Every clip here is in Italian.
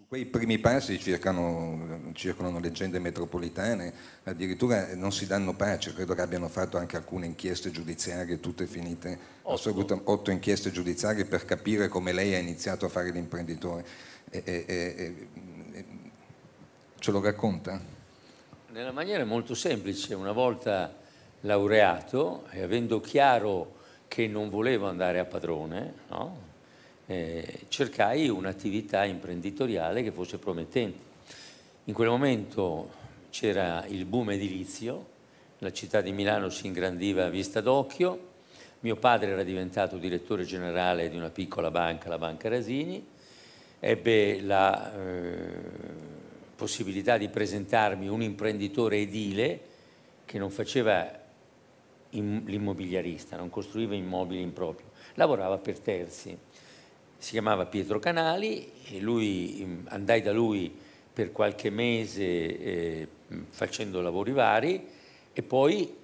Su quei primi passi circano, circolano leggende metropolitane, addirittura non si danno pace, credo che abbiano fatto anche alcune inchieste giudiziarie, tutte finite, otto, otto inchieste giudiziarie per capire come lei ha iniziato a fare l'imprenditore. E, e, e, ce lo racconta? Nella maniera molto semplice, una volta laureato e avendo chiaro che non volevo andare a padrone, no? Eh, cercai un'attività imprenditoriale che fosse promettente. In quel momento c'era il boom edilizio, la città di Milano si ingrandiva a vista d'occhio, mio padre era diventato direttore generale di una piccola banca, la Banca Rasini, ebbe la eh, possibilità di presentarmi un imprenditore edile che non faceva l'immobiliarista, non costruiva immobili in proprio, lavorava per terzi si chiamava Pietro Canali e lui, mm, andai da lui per qualche mese eh, mm, facendo lavori vari e poi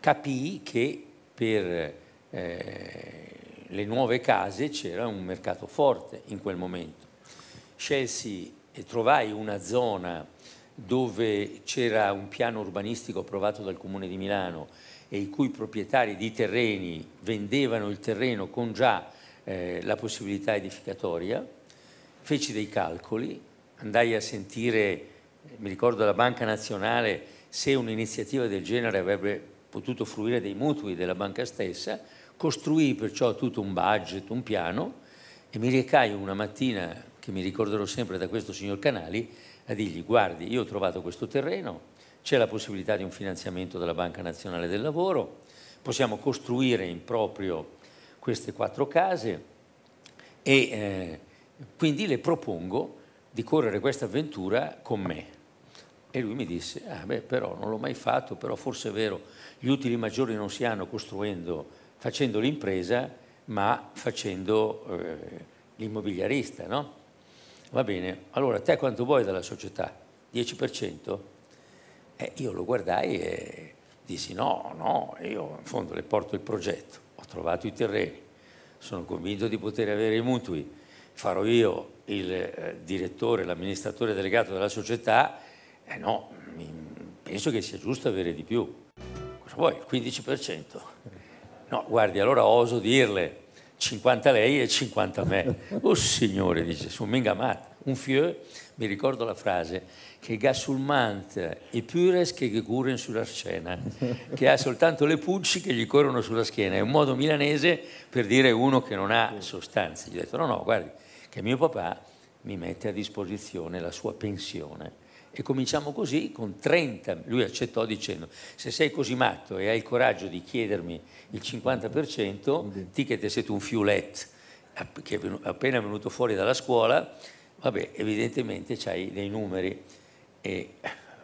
capii che per eh, le nuove case c'era un mercato forte in quel momento. Scelsi e trovai una zona dove c'era un piano urbanistico approvato dal Comune di Milano e i cui proprietari di terreni vendevano il terreno con già eh, la possibilità edificatoria, feci dei calcoli, andai a sentire, mi ricordo la Banca Nazionale, se un'iniziativa del genere avrebbe potuto fruire dei mutui della banca stessa, costruì perciò tutto un budget, un piano e mi recai una mattina, che mi ricorderò sempre da questo signor Canali, a dirgli guardi, io ho trovato questo terreno, c'è la possibilità di un finanziamento della Banca Nazionale del Lavoro, possiamo costruire in proprio queste quattro case e eh, quindi le propongo di correre questa avventura con me. E lui mi disse, ah beh però non l'ho mai fatto, però forse è vero, gli utili maggiori non si hanno costruendo, facendo l'impresa, ma facendo eh, l'immobiliarista, no? Va bene, allora te quanto vuoi dalla società? 10%? Eh, io lo guardai e Dici no, no, io in fondo le porto il progetto, ho trovato i terreni, sono convinto di poter avere i mutui, farò io il eh, direttore, l'amministratore delegato della società, eh no, penso che sia giusto avere di più. Cosa vuoi? Il 15%? No, guardi, allora oso dirle 50 lei e 50 me. Oh signore, dice, sono mingamato un Confieux, mi ricordo la frase, che gassulmant e pures che curen sulla scena, che ha soltanto le pulci che gli corrono sulla schiena. È un modo milanese per dire uno che non ha sostanze. Gli ho detto no, no, guardi, che mio papà mi mette a disposizione la sua pensione. E cominciamo così con 30, lui accettò dicendo, se sei così matto e hai il coraggio di chiedermi il 50%, ti che te sei tu un fiulet, che è appena venuto fuori dalla scuola, Vabbè, evidentemente c'hai dei numeri e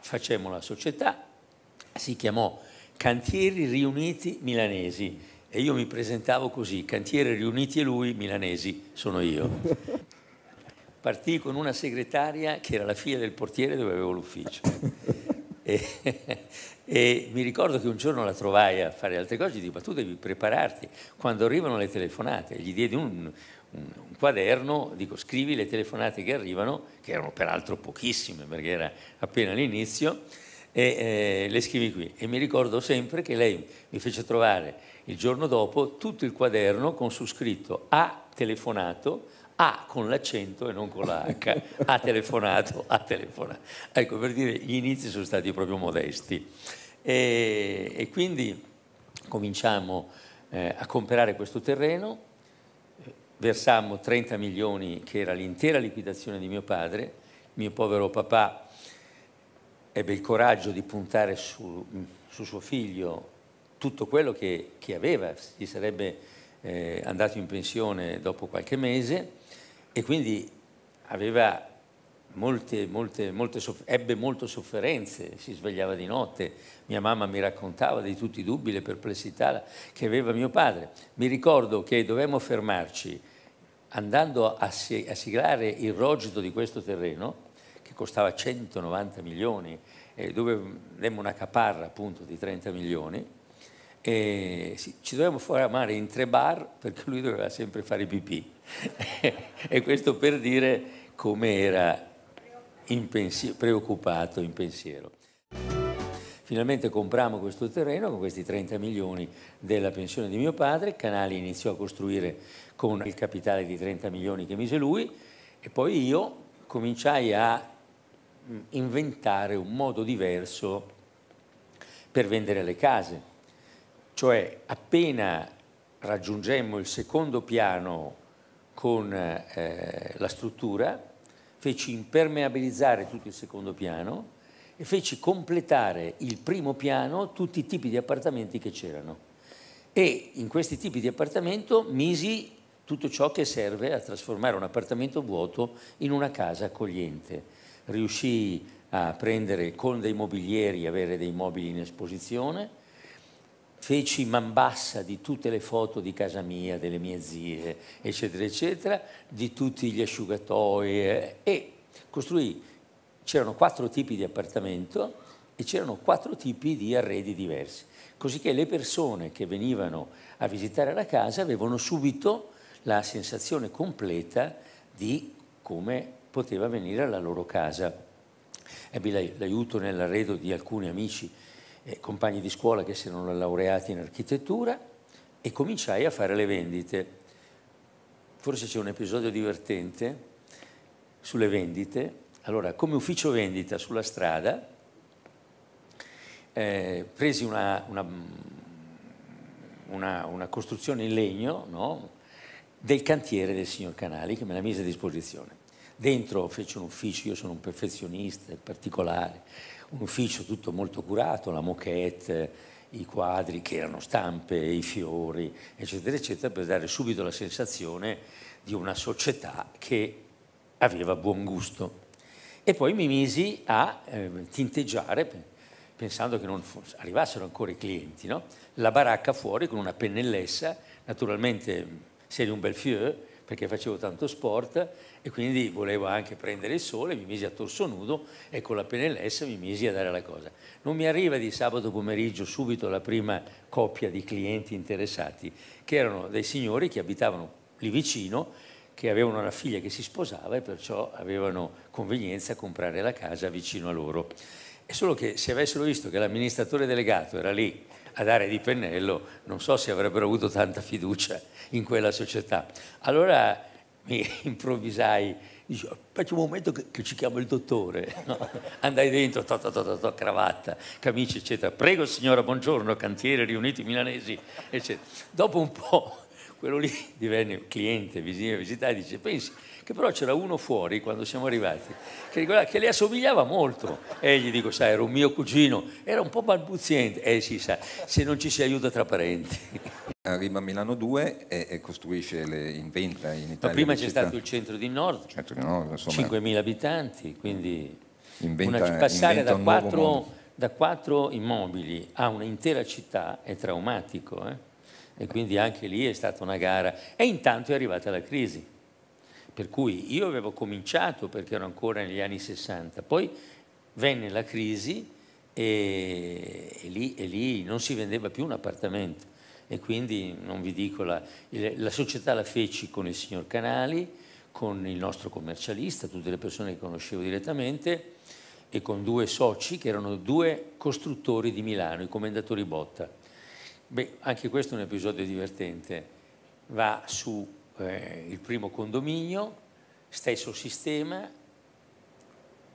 facemmo la società, si chiamò Cantieri Riuniti Milanesi e io mi presentavo così, Cantieri Riuniti e lui, Milanesi, sono io. Partì con una segretaria che era la figlia del portiere dove avevo l'ufficio. E, e, mi ricordo che un giorno la trovai a fare altre cose, gli dico, ma tu devi prepararti, quando arrivano le telefonate, gli diedi un, un quaderno, dico scrivi le telefonate che arrivano, che erano peraltro pochissime perché era appena l'inizio, e eh, le scrivi qui. E mi ricordo sempre che lei mi fece trovare il giorno dopo tutto il quaderno con su scritto ha telefonato, ha con l'accento e non con la H, ha telefonato, ha telefonato. Ecco, per dire, gli inizi sono stati proprio modesti. E, e quindi cominciamo eh, a comprare questo terreno versammo 30 milioni che era l'intera liquidazione di mio padre, mio povero papà ebbe il coraggio di puntare su, su suo figlio tutto quello che, che aveva, gli sarebbe eh, andato in pensione dopo qualche mese e quindi aveva molte, molte, molte ebbe molte sofferenze, si svegliava di notte, mia mamma mi raccontava di tutti i dubbi, le perplessità che aveva mio padre. Mi ricordo che dovevamo fermarci andando a siglare il rogito di questo terreno, che costava 190 milioni, eh, dove demmo una caparra appunto di 30 milioni, e ci dovevamo formare in tre bar perché lui doveva sempre fare pipì. e questo per dire come era in preoccupato in pensiero. Finalmente compriamo questo terreno con questi 30 milioni della pensione di mio padre, Canali iniziò a costruire con il capitale di 30 milioni che mise lui e poi io cominciai a inventare un modo diverso per vendere le case. Cioè appena raggiungemmo il secondo piano con eh, la struttura, feci impermeabilizzare tutto il secondo piano e feci completare il primo piano tutti i tipi di appartamenti che c'erano. E in questi tipi di appartamento misi tutto ciò che serve a trasformare un appartamento vuoto in una casa accogliente. Riuscii a prendere con dei mobilieri, avere dei mobili in esposizione, feci man bassa di tutte le foto di casa mia, delle mie zie, eccetera, eccetera, di tutti gli asciugatoi eh, e costruì, c'erano quattro tipi di appartamento e c'erano quattro tipi di arredi diversi, così che le persone che venivano a visitare la casa avevano subito la sensazione completa di come poteva venire alla loro casa. Ebbi l'aiuto nell'arredo di alcuni amici e compagni di scuola che si erano laureati in architettura e cominciai a fare le vendite. Forse c'è un episodio divertente sulle vendite. Allora, come ufficio vendita sulla strada, eh, presi una, una, una, una, costruzione in legno, no? del cantiere del signor Canali che me la mise a disposizione. Dentro fece un ufficio, io sono un perfezionista particolare, un ufficio tutto molto curato, la moquette, i quadri che erano stampe, i fiori, eccetera, eccetera, per dare subito la sensazione di una società che aveva buon gusto. E poi mi misi a eh, tinteggiare, pensando che non fosse, arrivassero ancora i clienti, no? la baracca fuori con una pennellessa, naturalmente sei un bel fieu, perché facevo tanto sport e quindi volevo anche prendere il sole, mi misi a torso nudo e con la penellessa mi misi a dare la cosa. Non mi arriva di sabato pomeriggio subito la prima coppia di clienti interessati, che erano dei signori che abitavano lì vicino, che avevano una figlia che si sposava e perciò avevano convenienza a comprare la casa vicino a loro. È solo che se avessero visto che l'amministratore delegato era lì a dare di pennello, non so se avrebbero avuto tanta fiducia in quella società. Allora mi improvvisai, dicevo, faccio un momento che, che, ci chiamo il dottore, no? andai dentro, to, to, to, to, cravatta, camicia, eccetera, prego signora, buongiorno, cantiere, riuniti milanesi, eccetera. Dopo un po' quello lì divenne cliente, veniva a visitare e dice, pensi che però c'era uno fuori quando siamo arrivati, che, che le assomigliava molto. E gli dico, sai, era un mio cugino, era un po' balbuziente. Eh sì, sa, se non ci si aiuta tra parenti. Arriva a Milano 2 e, e costruisce, le, inventa in Italia. Ma prima c'è città. stato il centro di Nord, centro di Nord insomma, 5.000 abitanti, quindi inventa, una, passare da quattro, immobili a un'intera città è traumatico. Eh? e quindi anche lì è stata una gara e intanto è arrivata la crisi. Per cui io avevo cominciato perché ero ancora negli anni 60, poi venne la crisi e, e, lì, e lì, non si vendeva più un appartamento e quindi non vi dico la, la società la feci con il signor Canali, con il nostro commercialista, tutte le persone che conoscevo direttamente e con due soci che erano due costruttori di Milano, i commendatori Botta Beh, anche questo è un episodio divertente. Va su eh, primo condominio, stesso sistema,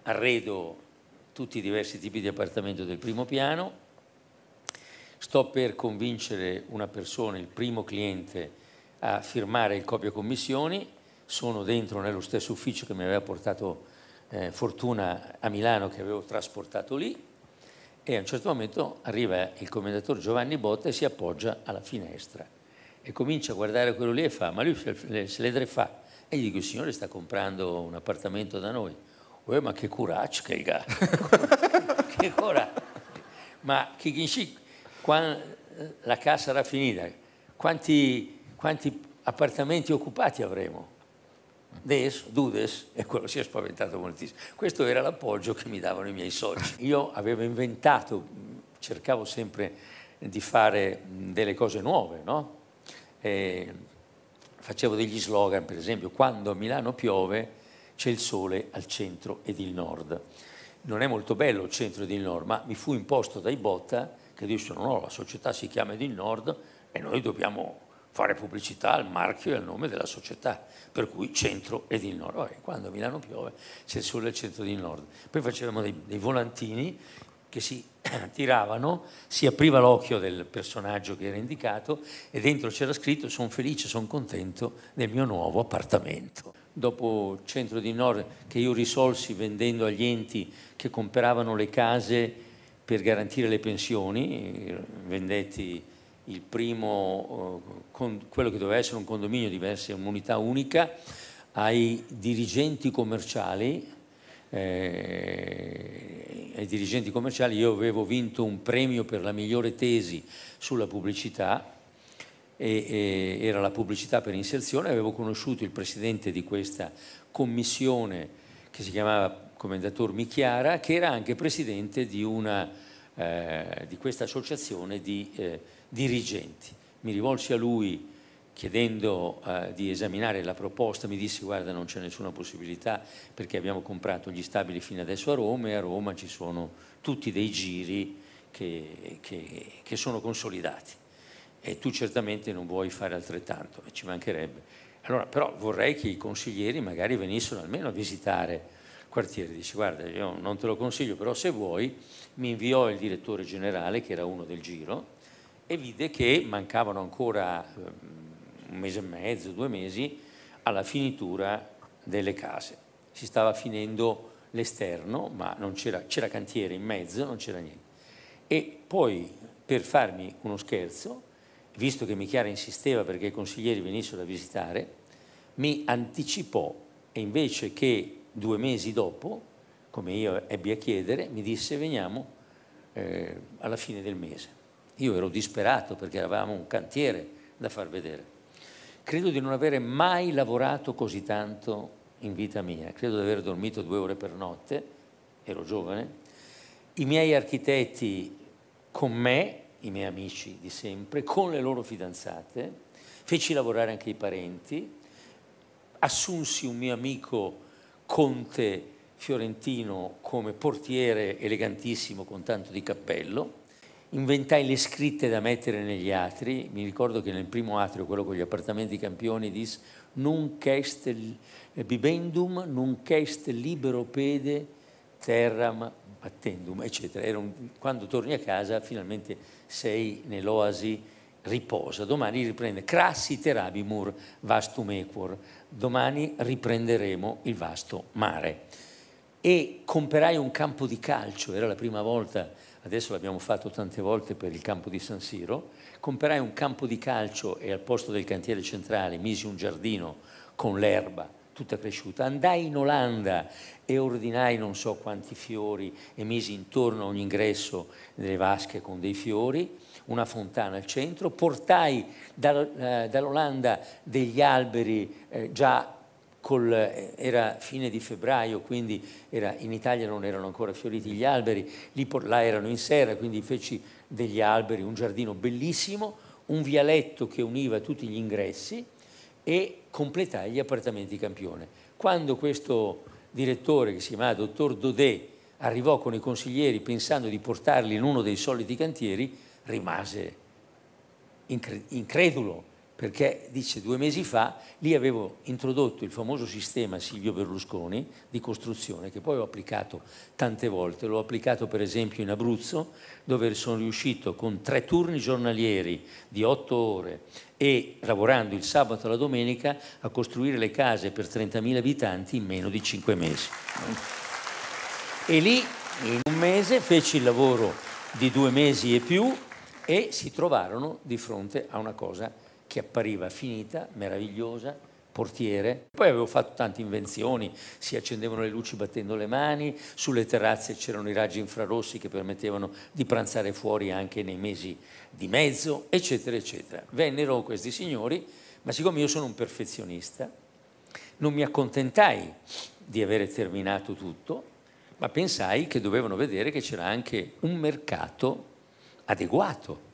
arredo tutti i diversi tipi di appartamento del primo piano, sto per convincere una persona, il primo cliente, a firmare il copio commissioni, sono dentro nello stesso ufficio che mi aveva portato eh, Fortuna a Milano che avevo trasportato lì e a un certo momento arriva il commendator Giovanni Botta e si appoggia alla finestra e comincia a guardare quello lì e fa, ma lui se le tre fa. E gli dico, il signore sta comprando un appartamento da noi. Uè, ma che coraggio che ha! che coraggio! Ma Kikinshi, quando la casa era finita, quanti, quanti appartamenti occupati avremo? Des, Dudes, e quello si è spaventato moltissimo. Questo era l'appoggio che mi davano i miei soci. Io avevo inventato, cercavo sempre di fare delle cose nuove, no? facevo degli slogan, per esempio, quando a Milano piove c'è il sole al centro ed il nord. Non è molto bello il centro ed il nord, ma mi fu imposto dai Botta che dissero no, la società si chiama ed il nord e noi dobbiamo fare pubblicità al marchio e al nome della società, per cui centro ed il nord. Vabbè, quando Milano piove c'è il sole al centro ed il nord. Poi facevamo dei, dei volantini che si tiravano, si apriva l'occhio del personaggio che era indicato e dentro c'era scritto sono felice, sono contento del mio nuovo appartamento. Dopo Centro di Nord che io risolsi vendendo agli enti che compravano le case per garantire le pensioni, vendetti primo, eh, quello che doveva essere un condominio doveva essere un'unità unica, ai dirigenti commerciali, eh, ai dirigenti commerciali io avevo vinto un premio per la migliore tesi sulla pubblicità, e, e, era la pubblicità per inserzione, avevo conosciuto il presidente di questa commissione che si chiamava Commendator Michiara, che era anche presidente di, una, eh, di questa associazione di... Eh, dirigenti. Mi rivolsi a lui chiedendo eh, di esaminare la proposta, mi disse guarda non c'è nessuna possibilità perché abbiamo comprato gli stabili fino adesso a Roma e a Roma ci sono tutti dei giri che, che, che sono consolidati e tu certamente non vuoi fare altrettanto ci mancherebbe. Allora però vorrei che i consiglieri magari venissero almeno a visitare il quartiere, dici guarda io non te lo consiglio però se vuoi mi inviò il direttore generale che era uno del giro e vide che mancavano ancora ehm, un mese e mezzo, due mesi, alla finitura delle case. Si stava finendo l'esterno, ma c'era, c'era cantiere in mezzo, non c'era niente. E poi, per farmi uno scherzo, visto che Michiara insisteva perché i consiglieri venissero a visitare, mi anticipò e invece che due mesi dopo, come io ebbi a chiedere, mi disse veniamo eh, alla fine del mese. Io ero disperato perché avevamo un cantiere da far vedere. Credo di non avere mai lavorato così tanto in vita mia. Credo di aver dormito due ore per notte, ero giovane. I miei architetti con me, i miei amici di sempre, con le loro fidanzate, feci lavorare anche i parenti, assunsi un mio amico conte fiorentino come portiere elegantissimo con tanto di cappello inventai le scritte da mettere negli atri, mi ricordo che nel primo atrio, quello con gli appartamenti campioni, disse «Nunc est bibendum, eh, nunc est libero pede terram battendum», eccetera. Un, quando torni a casa finalmente sei nell'oasi riposa, domani riprende crassi terabimur vastum equor, domani riprenderemo il vasto mare. E comperai un campo di calcio, era la prima volta adesso l'abbiamo fatto tante volte per il campo di San Siro, comperai un campo di calcio e al posto del cantiere centrale misi un giardino con l'erba tutta cresciuta. Andai in Olanda e ordinai non so quanti fiori e misi intorno a un ingresso delle vasche con dei fiori, una fontana al centro, portai eh, dall'Olanda degli alberi eh, già col, era fine di febbraio, quindi era, in Italia non erano ancora fioriti gli alberi, lì là erano in serra, quindi feci degli alberi, un giardino bellissimo, un vialetto che univa tutti gli ingressi e completai gli appartamenti campione. Quando questo direttore, che si chiamava dottor Dodé, arrivò con i consiglieri pensando di portarli in uno dei soliti cantieri, rimase incredulo perché dice due mesi fa lì avevo introdotto il famoso sistema Silvio Berlusconi di costruzione che poi ho applicato tante volte, l'ho applicato per esempio in Abruzzo dove sono riuscito con tre turni giornalieri di otto ore e lavorando il sabato e la domenica a costruire le case per 30.000 abitanti in meno di cinque mesi. E lì in un mese feci il lavoro di due mesi e più e si trovarono di fronte a una cosa che appariva finita, meravigliosa, portiere. Poi avevo fatto tante invenzioni, si accendevano le luci battendo le mani, sulle terrazze c'erano i raggi infrarossi che permettevano di pranzare fuori anche nei mesi di mezzo, eccetera, eccetera. Vennero questi signori, ma siccome io sono un perfezionista, non mi accontentai di avere terminato tutto, ma pensai che dovevano vedere che c'era anche un mercato adeguato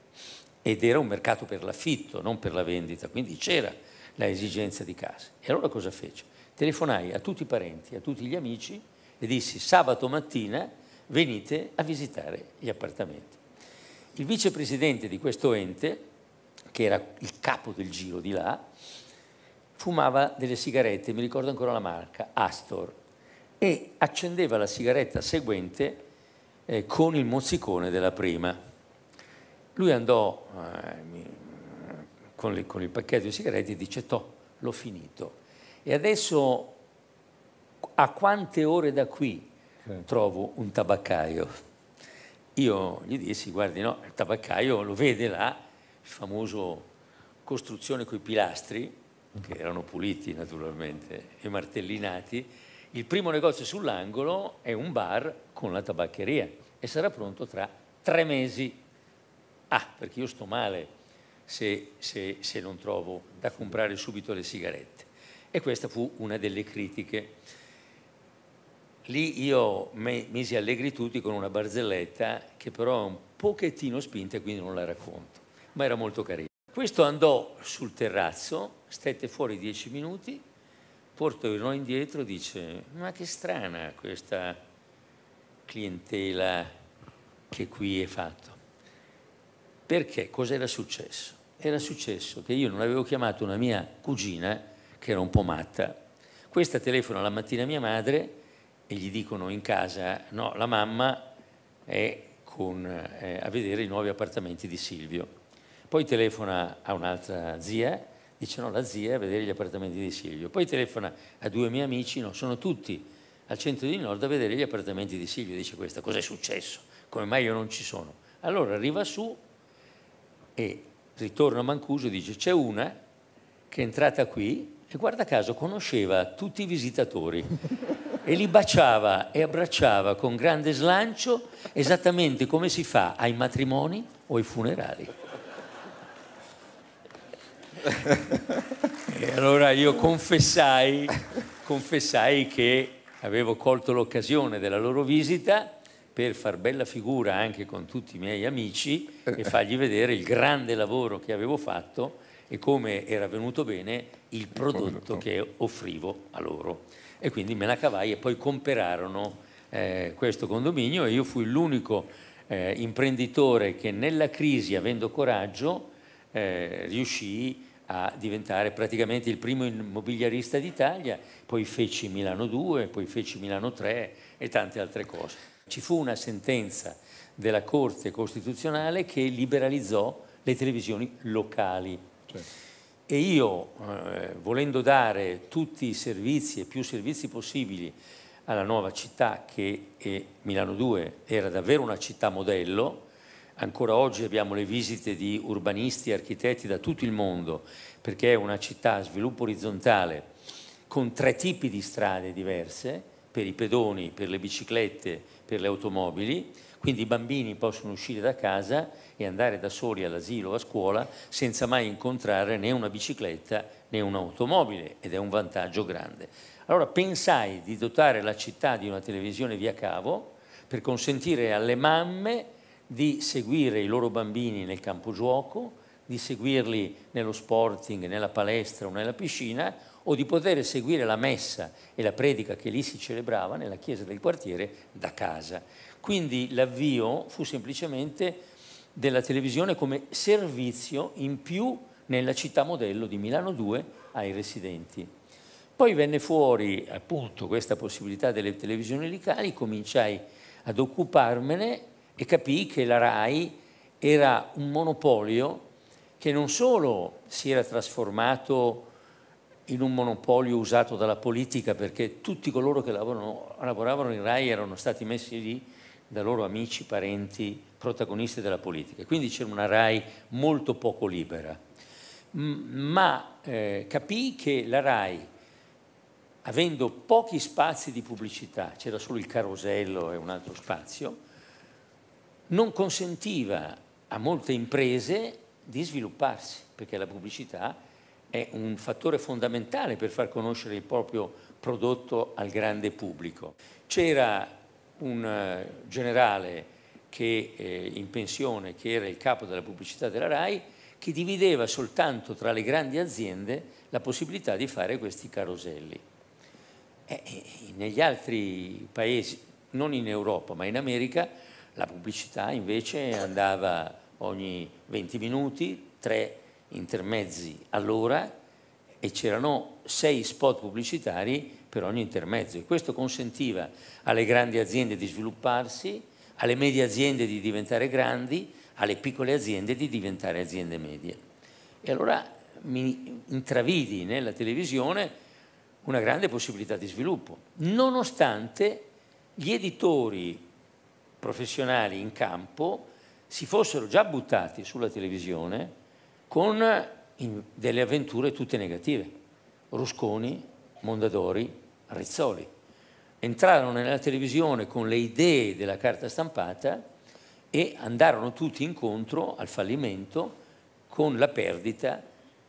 ed era un mercato per l'affitto, non per la vendita, quindi c'era la esigenza di casa. E allora cosa fece? Telefonai a tutti i parenti, a tutti gli amici e dissi sabato mattina venite a visitare gli appartamenti. Il vicepresidente di questo ente, che era il capo del giro di là, fumava delle sigarette, mi ricordo ancora la marca, Astor, e accendeva la sigaretta seguente eh, con il mozzicone della prima. Lui andò eh, con, le, con, il pacchetto di sigarette e dice, toh, l'ho finito. E adesso a quante ore da qui sì. trovo un tabaccaio? Io gli dissi, guardi, no, il tabaccaio lo vede là, il famoso costruzione coi pilastri, che mm. erano puliti naturalmente e martellinati, il primo negozio sull'angolo è un bar con la tabaccheria e sarà pronto tra tre mesi ah, perché io sto male se, se, se non trovo da comprare subito le sigarette. E questa fu una delle critiche. Lì io me, misi allegri tutti con una barzelletta che però è un pochettino spinta e quindi non la racconto, ma era molto carina. Questo andò sul terrazzo, stette fuori dieci minuti, tornò indietro e dice ma che strana questa clientela che qui è fatta. Perché? Cos'era successo? Era successo che io non avevo chiamato una mia cugina, che era un po' matta. Questa telefona la mattina a mia madre e gli dicono in casa, no, la mamma è con, eh, a vedere i nuovi appartamenti di Silvio. Poi telefona a un'altra zia, dice no, la zia è a vedere gli appartamenti di Silvio. Poi telefona a due miei amici, no, sono tutti al centro di Nord a vedere gli appartamenti di Silvio. Dice questa, cos'è successo? Come mai io non ci sono? Allora arriva su e ritorno a Mancuso e dice c'è una che è entrata qui e guarda caso conosceva tutti i visitatori e li baciava e abbracciava con grande slancio esattamente come si fa ai matrimoni o ai funerali. E allora io confessai, confessai che avevo colto l'occasione della loro visita per far bella figura anche con tutti i miei amici eh. e fargli vedere il grande lavoro che avevo fatto e come era venuto bene il prodotto che offrivo a loro. E quindi me la cavai e poi comperarono eh, questo condominio e io fui l'unico eh, imprenditore che nella crisi, avendo coraggio, eh, riuscì a diventare praticamente il primo immobiliarista d'Italia, poi feci Milano 2, poi feci Milano 3 e tante altre cose. Ci fu una sentenza della Corte Costituzionale che liberalizzò le televisioni locali. Certo. E io, eh, volendo dare tutti i servizi e più servizi possibili alla nuova città che eh, Milano 2 era davvero una città modello, ancora oggi abbiamo le visite di urbanisti e architetti da tutto il mondo perché è una città a sviluppo orizzontale con tre tipi di strade diverse per i pedoni, per le biciclette, per le automobili, quindi i bambini possono uscire da casa e andare da soli all'asilo o a scuola senza mai incontrare né una bicicletta né un'automobile ed è un vantaggio grande. Allora pensai di dotare la città di una televisione via cavo per consentire alle mamme di seguire i loro bambini nel campo gioco, di seguirli nello sporting, nella palestra o nella piscina o di poter seguire la messa e la predica che lì si celebrava nella chiesa del quartiere da casa. Quindi l'avvio fu semplicemente della televisione come servizio in più nella città modello di Milano 2 ai residenti. Poi venne fuori appunto questa possibilità delle televisioni locali, cominciai ad occuparmene e capii che la RAI era un monopolio che non solo si era trasformato in un monopolio usato dalla politica perché tutti coloro che lavorano, lavoravano in RAI erano stati messi lì da loro amici, parenti, protagonisti della politica. Quindi c'era una RAI molto poco libera. Ma eh, capì che la RAI, avendo pochi spazi di pubblicità, c'era solo il carosello e un altro spazio, non consentiva a molte imprese di svilupparsi, perché la pubblicità è un fattore fondamentale per far conoscere il proprio prodotto al grande pubblico. C'era un eh, generale che, eh, in pensione, che era il capo della pubblicità della RAI, che divideva soltanto tra le grandi aziende la possibilità di fare questi caroselli. E, eh, e, eh, negli altri paesi, non in Europa ma in America, la pubblicità invece andava ogni 20 minuti, 3 intermezzi all'ora e c'erano sei spot pubblicitari per ogni intermezzo e questo consentiva alle grandi aziende di svilupparsi, alle medie aziende di diventare grandi, alle piccole aziende di diventare aziende medie. E allora mi intravidi nella televisione una grande possibilità di sviluppo, nonostante gli editori professionali in campo si fossero già buttati sulla televisione con delle avventure tutte negative. Rusconi, Mondadori, Rizzoli. Entrarono nella televisione con le idee della carta stampata e andarono tutti incontro al fallimento con la perdita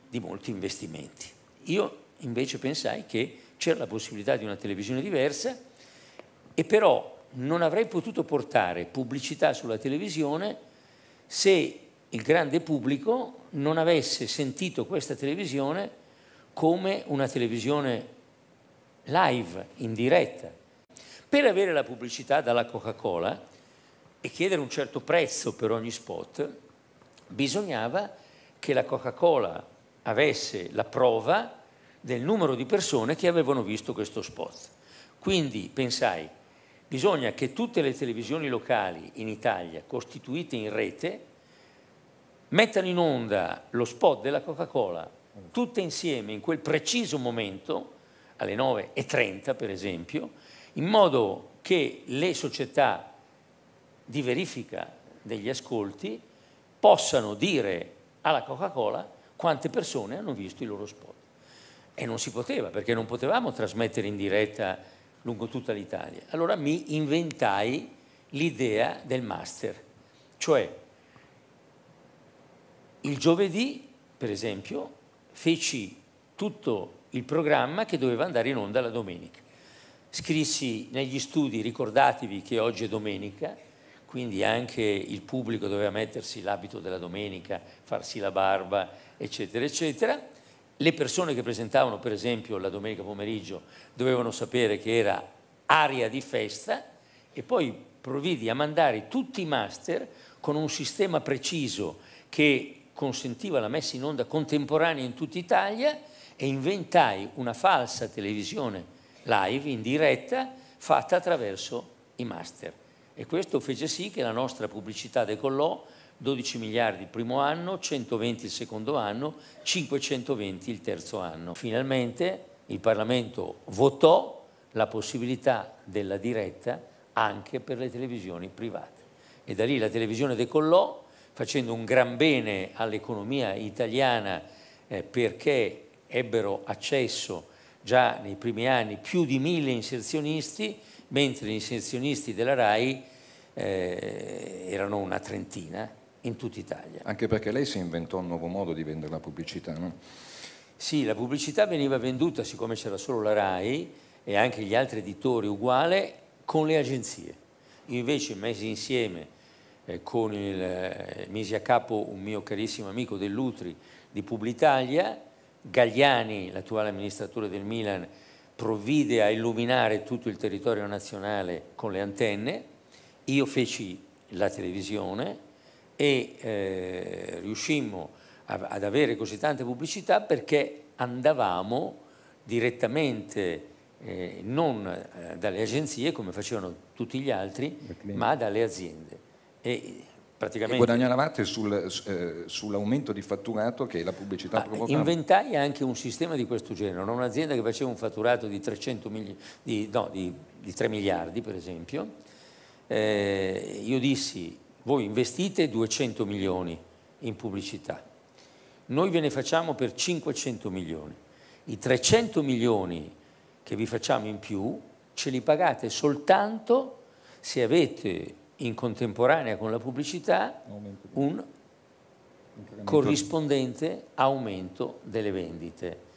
di molti investimenti. Io invece pensai che c'era la possibilità di una televisione diversa e però non avrei potuto portare pubblicità sulla televisione se il grande pubblico non avesse sentito questa televisione come una televisione live, in diretta. Per avere la pubblicità dalla Coca-Cola e chiedere un certo prezzo per ogni spot, bisognava che la Coca-Cola avesse la prova del numero di persone che avevano visto questo spot. Quindi pensai, bisogna che tutte le televisioni locali in Italia costituite in rete mettano in onda lo spot della Coca-Cola tutte insieme in quel preciso momento, alle 9.30 per esempio, in modo che le società di verifica degli ascolti possano dire alla Coca-Cola quante persone hanno visto i loro spot. E non si poteva, perché non potevamo trasmettere in diretta lungo tutta l'Italia. Allora mi inventai l'idea del master, cioè il giovedì, per esempio, feci tutto il programma che doveva andare in onda la domenica. Scrissi negli studi, ricordatevi che oggi è domenica, quindi anche il pubblico doveva mettersi l'abito della domenica, farsi la barba, eccetera, eccetera. Le persone che presentavano, per esempio, la domenica pomeriggio dovevano sapere che era aria di festa e poi provvidi a mandare tutti i master con un sistema preciso che consentiva la messa in onda contemporanea in tutta Italia e inventai una falsa televisione live in diretta fatta attraverso i master. E questo fece sì che la nostra pubblicità decollò 12 miliardi il primo anno, 120 il secondo anno, 520 il terzo anno. Finalmente il Parlamento votò la possibilità della diretta anche per le televisioni private. E da lì la televisione decollò facendo un gran bene all'economia italiana eh, perché ebbero accesso già nei primi anni più di mille inserzionisti, mentre gli inserzionisti della RAI eh, erano una trentina in tutta Italia. Anche perché lei si inventò un nuovo modo di vendere la pubblicità, no? Sì, la pubblicità veniva venduta, siccome c'era solo la RAI e anche gli altri editori uguale, con le agenzie. Io invece messi insieme eh, con il, eh, misi a capo un mio carissimo amico dell'Utri di Publitalia, Gagliani, l'attuale amministratore del Milan, provvide a illuminare tutto il territorio nazionale con le antenne, io feci la televisione e eh, riuscimmo a, ad avere così tante pubblicità perché andavamo direttamente eh, non eh, dalle agenzie come facevano tutti gli altri, ma dalle aziende. E praticamente... guadagnavate sul, eh, sull'aumento di fatturato che la pubblicità Ma provocava? Inventai anche un sistema di questo genere, un'azienda che faceva un fatturato di, mili... di, no, di, di 3 miliardi per esempio, eh, io dissi voi investite 200 milioni in pubblicità, noi ve ne facciamo per 500 milioni, i 300 milioni che vi facciamo in più ce li pagate soltanto se avete in contemporanea con la pubblicità un corrispondente aumento delle vendite.